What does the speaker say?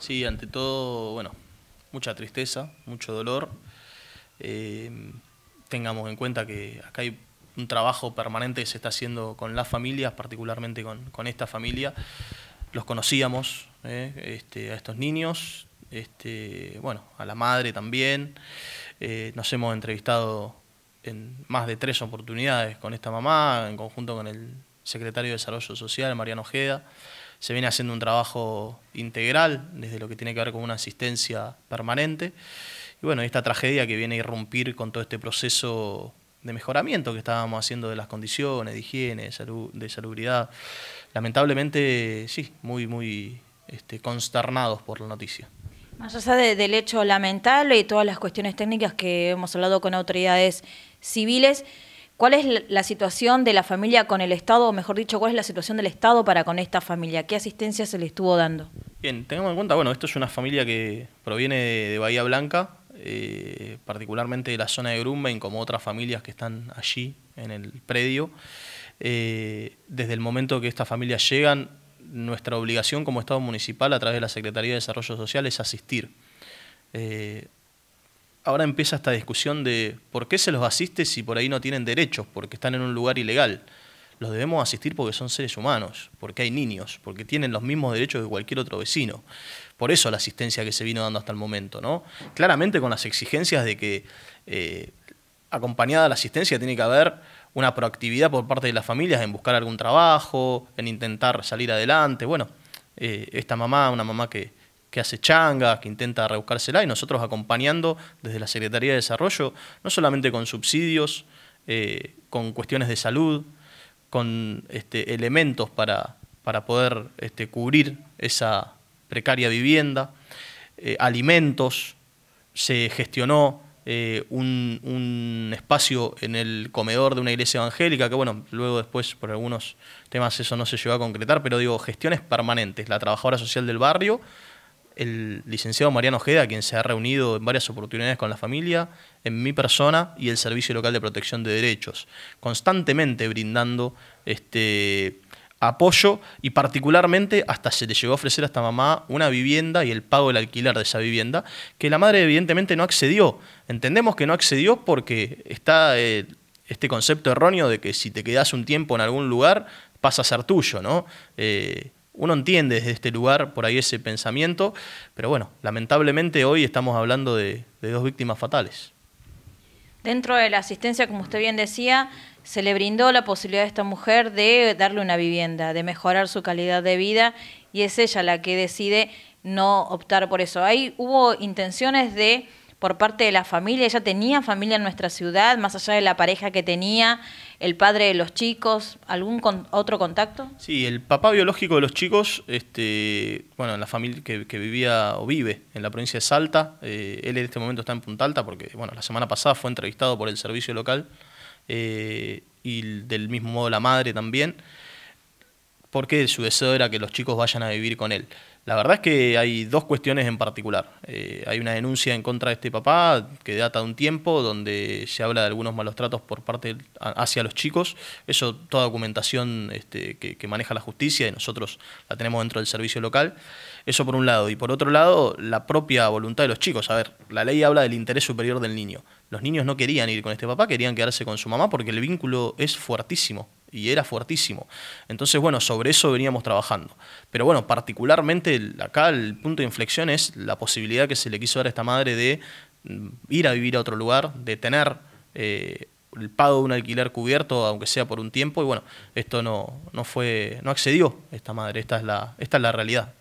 Sí, ante todo, bueno, mucha tristeza, mucho dolor. Eh, tengamos en cuenta que acá hay un trabajo permanente que se está haciendo con las familias, particularmente con, esta familia. Los conocíamos eh, este, a estos niños, este, bueno, a la madre también. Eh, nos hemos entrevistado en más de tres oportunidades con esta mamá, en conjunto con el secretario de Desarrollo Social, Mariano Ojeda se viene haciendo un trabajo integral desde lo que tiene que ver con una asistencia permanente. Y bueno, esta tragedia que viene a irrumpir con todo este proceso de mejoramiento que estábamos haciendo de las condiciones, de higiene, de, salud, de salubridad. Lamentablemente, sí, muy, muy este, consternados por la noticia. Más allá del hecho lamentable y todas las cuestiones técnicas que hemos hablado con autoridades civiles, ¿Cuál es la situación de la familia con el Estado, o mejor dicho, cuál es la situación del Estado para con esta familia? ¿Qué asistencia se le estuvo dando? Bien, tengamos en cuenta, bueno, esto es una familia que proviene de, Bahía Blanca, eh, particularmente de la zona de Grumbein, como otras familias que están allí en el predio. Eh, desde el momento que estas familias llegan, nuestra obligación como Estado municipal a través de la Secretaría de Desarrollo Social es asistir. Eh, ahora empieza esta discusión de por qué se los asiste si por ahí no tienen derechos, porque están en un lugar ilegal. Los debemos asistir porque son seres humanos, porque hay niños, porque tienen los mismos derechos que cualquier otro vecino. Por eso la asistencia que se vino dando hasta el momento, ¿no? Claramente con las exigencias de que eh, acompañada la asistencia tiene que haber una proactividad por parte de las familias en buscar algún trabajo, en intentar salir adelante. Bueno, eh, esta mamá, una mamá que, que hace changas, que intenta rebuscársela, y nosotros acompañando desde la Secretaría de Desarrollo, no solamente con subsidios, eh, con cuestiones de salud, con este, elementos para, para poder este, cubrir esa precaria vivienda, eh, alimentos, se gestionó eh, un, un, espacio en el comedor de una iglesia evangélica, que bueno, luego después por algunos temas eso no se llegó a concretar, pero digo, gestiones permanentes, la trabajadora social del barrio el licenciado Mariano Ojeda, quien se ha reunido en varias oportunidades con la familia, en mi persona y el Servicio Local de Protección de Derechos, constantemente brindando este apoyo y particularmente hasta se le llegó a ofrecer a esta mamá una vivienda y el pago del alquiler de esa vivienda, que la madre evidentemente no accedió. Entendemos que no accedió porque está eh, este concepto erróneo de que si te quedas un tiempo en algún lugar pasa a ser tuyo, ¿no? Eh, uno entiende desde este lugar por ahí ese pensamiento, pero bueno, lamentablemente hoy estamos hablando de, dos víctimas fatales. Dentro de la asistencia, como usted bien decía, se le brindó la posibilidad a esta mujer de darle una vivienda, de mejorar su calidad de vida y es ella la que decide no optar por eso. Ahí hubo intenciones de por parte de la familia. Ella tenía familia en nuestra ciudad, más allá de la pareja que tenía, el padre de los chicos, ¿algún otro contacto? Sí, el papá biológico de los chicos, este, bueno, en la familia que, vivía o vive en la provincia de Salta, eh, él en este momento está en Punta Alta porque, bueno, la semana pasada fue entrevistado por el servicio local eh, y del mismo modo la madre también porque su deseo era que los chicos vayan a vivir con él. La verdad es que hay dos cuestiones en particular. Eh, hay una denuncia en contra de este papá que data de un tiempo, donde se habla de algunos malos tratos por parte hacia los chicos. Eso, toda documentación este, que, que, maneja la justicia y nosotros la tenemos dentro del servicio local. Eso por un lado. Y por otro lado, la propia voluntad de los chicos. A ver, la ley habla del interés superior del niño. Los niños no querían ir con este papá, querían quedarse con su mamá porque el vínculo es fuertísimo y era fuertísimo. Entonces, bueno, sobre eso veníamos trabajando. Pero bueno, particularmente acá el punto de inflexión es la posibilidad que se le quiso dar a esta madre de mm, ir a vivir a otro lugar, de tener eh, el pago de un alquiler cubierto, aunque sea por un tiempo, y bueno, esto no, no fue, no accedió esta madre, esta es la, esta es la realidad.